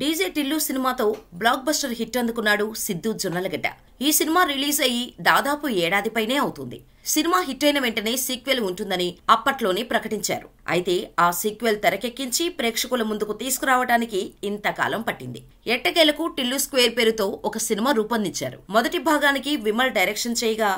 DJ Tillu సినిమాతో block buster hit అందుకున్నాడు సిద్ధు జొన్నలగడ్డ ఈ సినిమా రిలీజ్ అయ్యి దాదాపు ఏడాది పైనే అవుతుంది సినిమా హిట్ అయిన వెంటనే సీక్వెల్ ఉంటుందని అప్పట్లోనే ప్రకటించారు అయితే ఆ సీక్వెల్ తెరకెక్కించి ప్రేక్షకుల ముందుకు తీసుకురావడానికి ఇంతకాలం పట్టింది ఎట్టకేలకు టిల్లు స్క్వేర్ పేరుతో ఒక సినిమా రూపొందించారు మొదటి భాగానికి విమల్ డైరెక్షన్ చేయగా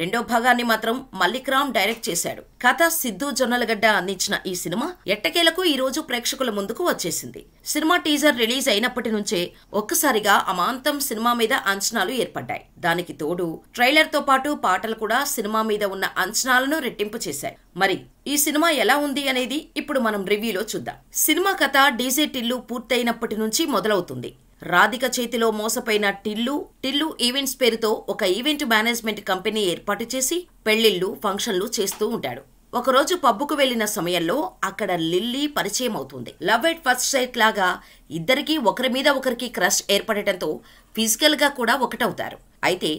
రెండో భాగాన్ని మాత్రం మల్లిక్రామ్ డైరెక్ట్ చేశాడు కథ సిద్ధు జొన్నలగడ్డ అందించిన ఈ సినిమా ఎట్టకేలకు ఈ రోజు ప్రేక్షకుల ముందుకు వచ్చేసింది సినిమా టీజర్ రిలీజ్ అయినప్పటి నుంచే ఒక్కసారిగా అమాంతం సినిమా మీద అంచనాలు ఏర్పడ్డాయి దానికి తోడు ట్రైలర్ తో పాటు పాటలు కూడా సినిమా మీద ఉన్న అంచనాలను రెట్టింపు చేశాయి మరి ఈ సినిమా ఎలా ఉంది అనేది ఇప్పుడు మనం రివ్యూలో చూద్దాం సినిమా కథ డీజే టిల్లు పూర్తయినప్పటి నుంచి మొదలవుతుంది రాధిక చేతిలో మోసపోయిన టిల్లు టిల్లు ఈవెంట్స్ పేరుతో ఒక ఈవెంట్ మేనేజ్మెంట్ కంపెనీ ఏర్పాటు చేసి పెళ్లిళ్లు ఫంక్షన్లు చేస్తూ ఉంటాడు ఒకరోజు పబ్బుకు వెళ్లిన సమయంలో అక్కడ లిల్లీ పరిచయం అవుతుంది లవ్ ఎట్ ఫస్ట్ సైట్ లాగా ఇద్దరికి ఒకరి మీద ఒకరికి క్రష్ ఏర్పడటంతో ఫిజికల్గా కూడా ఒకటవుతారు అయితే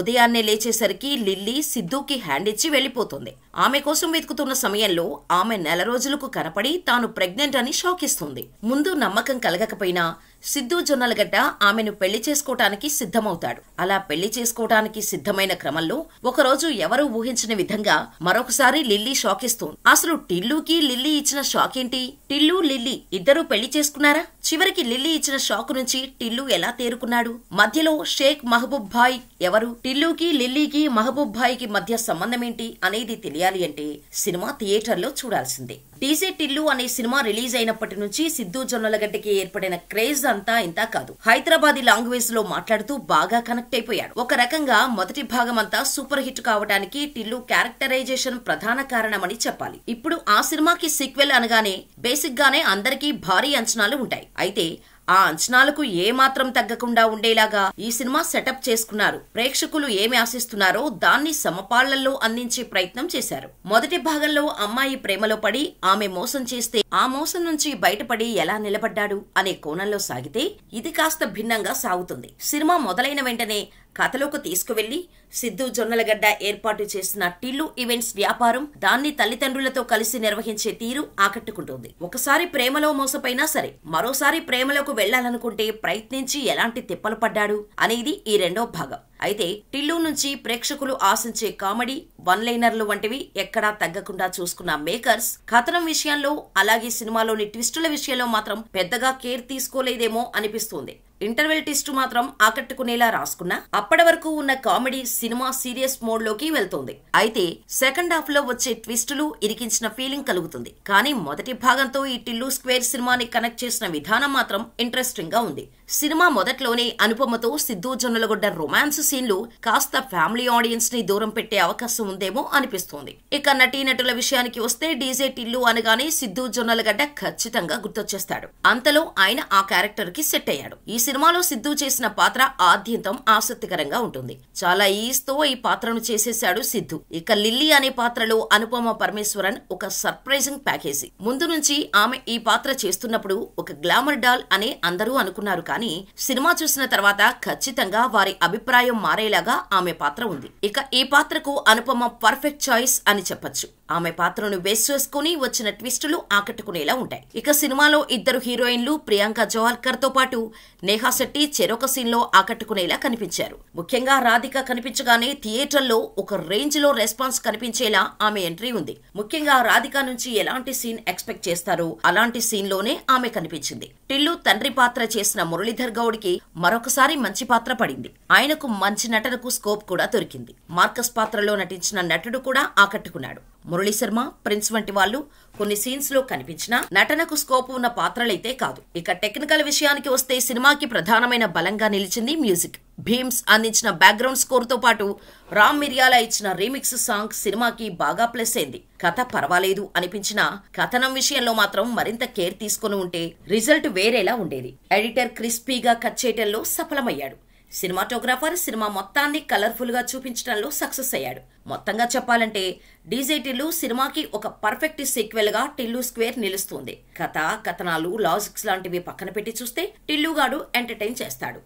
ఉదయాన్నే లేచేసరికి లిల్లీ సిద్ధూకి హ్యాండ్ ఇచ్చి వెళ్ళిపోతుంది ఆమె కోసం వెతుకుతున్న సమయంలో ఆమె నెల రోజులకు కనపడి తాను ప్రెగ్నెంట్ అని షాక్ ఇస్తుంది ముందు నమ్మకం కలగకపోయినా సిద్ధు జొన్నలగడ్డ ఆమెను పెళ్లి చేసుకోవటానికి సిద్ధమవుతాడు అలా పెళ్లి చేసుకోవటానికి సిద్ధమైన క్రమంలో ఒకరోజు ఎవరూ ఊహించిన విధంగా మరొకసారి లిల్లీ షాక్ ఇస్తుంది అసలు టిల్లుకి లిల్లీ ఇచ్చిన షాక్ ఏంటి టిల్లు లిల్లీ ఇద్దరూ పెళ్లి చేసుకున్నారా చివరికి లిల్లీ ఇచ్చిన షాక్ నుంచి టిల్లు ఎలా తేరుకున్నాడు మధ్యలో షేక్ మహబూబ్ భాయ్ ఎవరు టిల్లుకి లిల్లీకి మహబూబ్ కి మధ్య సంబంధమేంటి అనేది తెలియాలి చేయాలి అంటే సినిమా థియేటర్లో చూడాల్సిందే డీజే టిల్లు అనే సినిమా రిలీజ్ అయినప్పటి నుంచి సిద్ధు జొన్నలగడ్డకి ఏర్పడిన క్రేజ్ అంతా ఇంత కాదు హైదరాబాదీ లాంగ్వేజ్ లో మాట్లాడుతూ బాగా కనెక్ట్ అయిపోయాడు ఒక రకంగా మొదటి భాగం అంతా సూపర్ హిట్ కావడానికి టిల్లు క్యారెక్టరైజేషన్ ప్రధాన కారణమని చెప్పాలి ఇప్పుడు ఆ సినిమాకి సీక్వెల్ అనగానే బేసిక్ గానే అందరికీ భారీ అంచనాలు ఉంటాయి అయితే ఆ అంచనాలకు ఏమాత్రం తగ్గకుండా ఉండేలాగా ఈ సినిమా సెటప్ చేసుకున్నారు ప్రేక్షకులు ఏమి ఆశిస్తున్నారో దాన్ని సమపాళ్లలో అందించే ప్రయత్నం చేశారు మొదటి భాగంలో అమ్మాయి ప్రేమలో పడి ఆమె మోసం చేస్తే ఆ మోసం నుంచి బయటపడి ఎలా నిలబడ్డాడు అనే కోణంలో సాగితే ఇది కాస్త భిన్నంగా సాగుతుంది సినిమా మొదలైన వెంటనే కథలోకి తీసుకువెళ్లి సిద్ధు జొన్నలగడ్డ ఏర్పాటు చేసిన టిల్లు ఈవెంట్స్ వ్యాపారం దాన్ని తల్లిదండ్రులతో కలిసి నిర్వహించే తీరు ఆకట్టుకుంటుంది ఒకసారి ప్రేమలో మోసపోయినా సరే మరోసారి ప్రేమలోకి వెళ్లాలనుకుంటే ప్రయత్నించి ఎలాంటి తిప్పలు పడ్డాడు అనేది ఈ రెండో భాగం అయితే టిల్లు నుంచి ప్రేక్షకులు ఆశించే కామెడీ వన్ లైనర్లు వంటివి ఎక్కడా తగ్గకుండా చూసుకున్న మేకర్స్ కథనం విషయంలో అలాగే సినిమాలోని ట్విస్టుల విషయంలో మాత్రం పెద్దగా కేర్ తీసుకోలేదేమో అనిపిస్తుంది ఇంటర్వెల్ టిస్టు మాత్రం ఆకట్టుకునేలా రాసుకున్నా అప్పటి వరకు ఉన్న కామెడీ సినిమా సీరియస్ మోడ్ లోకి వెళ్తుంది అయితే సెకండ్ హాఫ్ లో వచ్చే ట్విస్టులు ఇరికించిన ఫీలింగ్ కలుగుతుంది కానీ మొదటి భాగంతో ఈ టిల్లు స్క్వేర్ సినిమాని కనెక్ట్ చేసిన విధానం మాత్రం ఇంట్రెస్టింగ్ గా ఉంది సినిమా మొదట్లోనే అనుపమతో సిద్ధు జొన్నలగొడ్డ రొమాన్స్ సీన్లు కాస్త ఫ్యామిలీ ఆడియన్స్ ని దూరం పెట్టే అవకాశం ఉందేమో అనిపిస్తోంది ఇక నటీనటుల విషయానికి వస్తే డీజే టిల్లు అనగానే సిద్ధు జొన్నలగడ్డ ఖచ్చితంగా గుర్తొచ్చేస్తాడు అంతలో ఆయన ఆ క్యారెక్టర్ కి సెట్ అయ్యాడు ఈ సినిమాలో సిద్ధు చేసిన పాత్ర ఆద్యంతం ఆసక్తికరంగా ఉంటుంది చాలా ఈస్తో ఈ పాత్రను చేసేశాడు సిద్ధు ఇక లిల్లీ అనే పాత్రలో అనుపమ పరమేశ్వరన్ ఒక సర్ప్రైజింగ్ ప్యాకేజీ ముందు నుంచి ఆమె ఈ పాత్ర చేస్తున్నప్పుడు ఒక గ్లామర్ డాల్ అనే అందరూ అనుకున్నారు కానీ సినిమా చూసిన తర్వాత ఖచ్చితంగా వారి అభిప్రాయం మారేలాగా ఆమె పాత్ర ఉంది ఇక ఈ పాత్రకు అనుపమ పర్ఫెక్ట్ చాయిస్ అని చెప్పచ్చు ఆమె పాత్రను బేస్ చేసుకుని వచ్చిన ట్విస్టులు ఆకట్టుకునేలా ఉంటాయి ఇక సినిమాలో ఇద్దరు హీరోయిన్లు ప్రియాంక జోహర్కర్ తో పాటు నేహా శెట్టి చెరొక సీన్లో ఆకట్టుకునేలా కనిపించారు ముఖ్యంగా రాధిక కనిపించగానే థియేటర్లో ఒక రేంజ్ లో రెస్పాన్స్ కనిపించేలా ఆమె ఎంట్రీ ఉంది ముఖ్యంగా రాధిక నుంచి ఎలాంటి సీన్ ఎక్స్పెక్ట్ చేస్తారో అలాంటి సీన్ లోనే ఆమె కనిపించింది టిల్లు తండ్రి పాత్ర చేసిన మురళీధర్ గౌడ్కి మరొకసారి మంచి పాత్ర పడింది ఆయనకు మంచి నటనకు స్కోప్ కూడా దొరికింది మార్కస్ పాత్రలో నటించిన నటుడు కూడా ఆకట్టుకున్నాడు మురళీశర్మ ప్రిన్స్ వంటి వాళ్ళు కొన్ని సీన్స్ లో కనిపించినా నటనకు స్కోప్ ఉన్న పాత్రలైతే కాదు ఇక టెక్నికల్ విషయానికి వస్తే సినిమాకి ప్రధానమైన బలంగా నిలిచింది మ్యూజిక్ భీమ్స్ అందించిన బ్యాక్గ్రౌండ్ స్కోర్ తో పాటు రామ్ మిర్యాల ఇచ్చిన రీమిక్స్ సాంగ్ సినిమాకి బాగా ప్లస్ అయింది కథ పర్వాలేదు అనిపించిన కథనం విషయంలో మాత్రం మరింత కేర్ తీసుకుని ఉంటే రిజల్ట్ వేరేలా ఉండేది ఎడిటర్ క్రిస్పీగా కట్ చేయటంలో సఫలమయ్యాడు సినిమాటోగ్రాఫర్ సినిమా మొత్తాన్ని కలర్ఫుల్గా చూపించడంలో సక్సెస్ అయ్యాడు మొత్తంగా చెప్పాలంటే డీజే టిల్లు సినిమాకి ఒక పర్ఫెక్ట్ సీక్వెల్గా టిల్లు స్క్వేర్ నిలుస్తుంది కథ కథనాలు లాజిక్స్ లాంటివి పక్కన పెట్టి చూస్తే టిల్లుగాడు ఎంటర్టైన్ చేస్తాడు